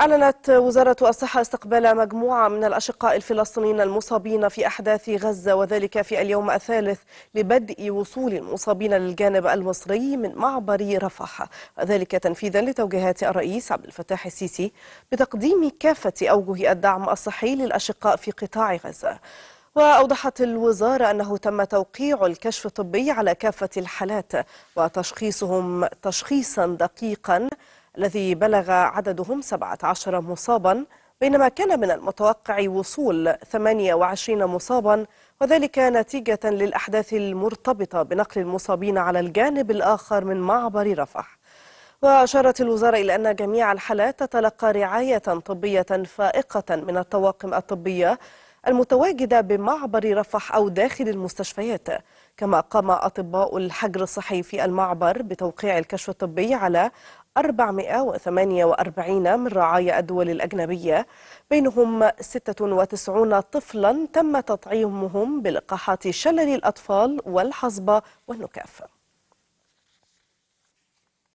أعلنت وزارة الصحة استقبال مجموعة من الأشقاء الفلسطينيين المصابين في أحداث غزة وذلك في اليوم الثالث لبدء وصول المصابين للجانب المصري من معبر رفح وذلك تنفيذا لتوجيهات الرئيس عبد الفتاح السيسي بتقديم كافة أوجه الدعم الصحي للأشقاء في قطاع غزة وأوضحت الوزارة أنه تم توقيع الكشف الطبي على كافة الحالات وتشخيصهم تشخيصا دقيقا الذي بلغ عددهم 17 مصابا بينما كان من المتوقع وصول 28 مصابا وذلك نتيجة للأحداث المرتبطة بنقل المصابين على الجانب الآخر من معبر رفح وأشارت الوزارة إلى أن جميع الحالات تتلقى رعاية طبية فائقة من الطواقم الطبية المتواجدة بمعبر رفح أو داخل المستشفيات كما قام أطباء الحجر الصحي في المعبر بتوقيع الكشف الطبي على 448 من رعايا الدول الأجنبية بينهم 96 طفلا تم تطعيمهم بلقاحات شلل الأطفال والحصبة والنكاف